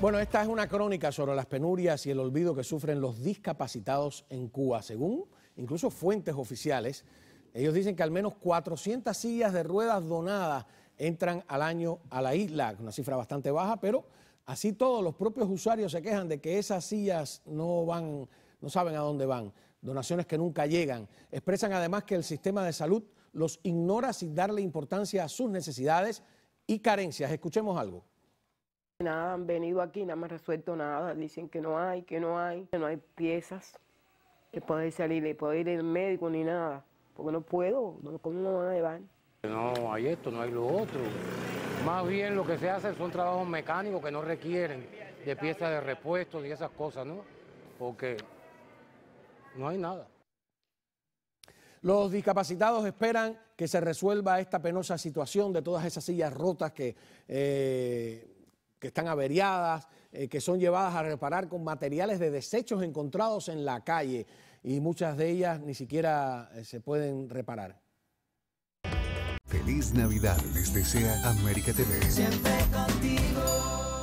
Bueno, esta es una crónica sobre las penurias y el olvido que sufren los discapacitados en Cuba. Según incluso fuentes oficiales, ellos dicen que al menos 400 sillas de ruedas donadas entran al año a la isla, una cifra bastante baja, pero así todos los propios usuarios se quejan de que esas sillas no van, no saben a dónde van, donaciones que nunca llegan. Expresan además que el sistema de salud los ignora sin darle importancia a sus necesidades y carencias. Escuchemos algo. Nada, han venido aquí, nada más resuelto nada. Dicen que no hay, que no hay, que no hay piezas que puede salir, ni poder ir al médico ni nada. Porque no puedo, ¿cómo me van a llevar? No hay esto, no hay lo otro. Más bien lo que se hace son trabajos mecánicos que no requieren de piezas de repuesto y esas cosas, ¿no? Porque no hay nada. Los discapacitados esperan que se resuelva esta penosa situación de todas esas sillas rotas que eh, que están averiadas, eh, que son llevadas a reparar con materiales de desechos encontrados en la calle y muchas de ellas ni siquiera eh, se pueden reparar. Feliz Navidad les desea América TV. Siempre contigo.